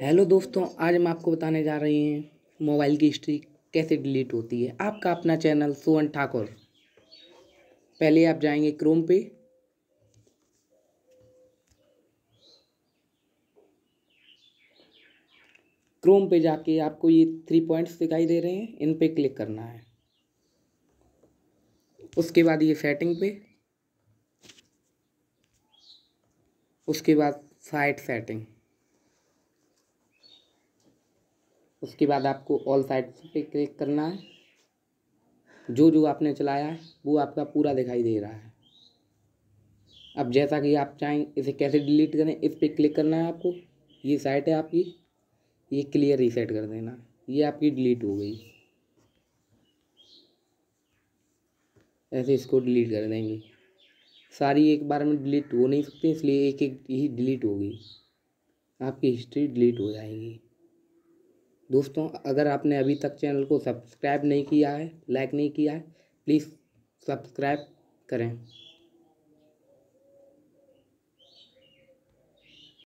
hello दोस्तों आज हम आपको बताने जा रहे हैं मोबाइल की हिस्ट्री कैसे डिलीट होती है आपका अपना चैनल सुवन ठाकुर पहले आप जाएंगे क्रोम पे क्रोम पे जाके आपको ये थ्री पॉइंट्स दिखाई दे रहे हैं इन पे क्लिक करना है उसके बाद ये सेटिंग पे उसके बाद साइट सेटिंग उसके बाद आपको ऑल साइड पे क्लिक करना है जो जो आपने चलाया है वो आपका पूरा दिखाई दे रहा है अब जैसा कि आप चाहें इसे कैसे डिलीट करें इस पर क्लिक करना है आपको ये साइट है आपकी ये क्लियर रीसेट कर देना ये आपकी डिलीट हो गई ऐसे इसको डिलीट कर देंगे सारी एक बार में डिलीट हो नहीं सकती इसलिए एक एक ही डिलीट होगी आपकी हिस्ट्री डिलीट हो जाएगी दोस्तों अगर आपने अभी तक चैनल को सब्सक्राइब नहीं किया है लाइक नहीं किया है प्लीज़ सब्सक्राइब करें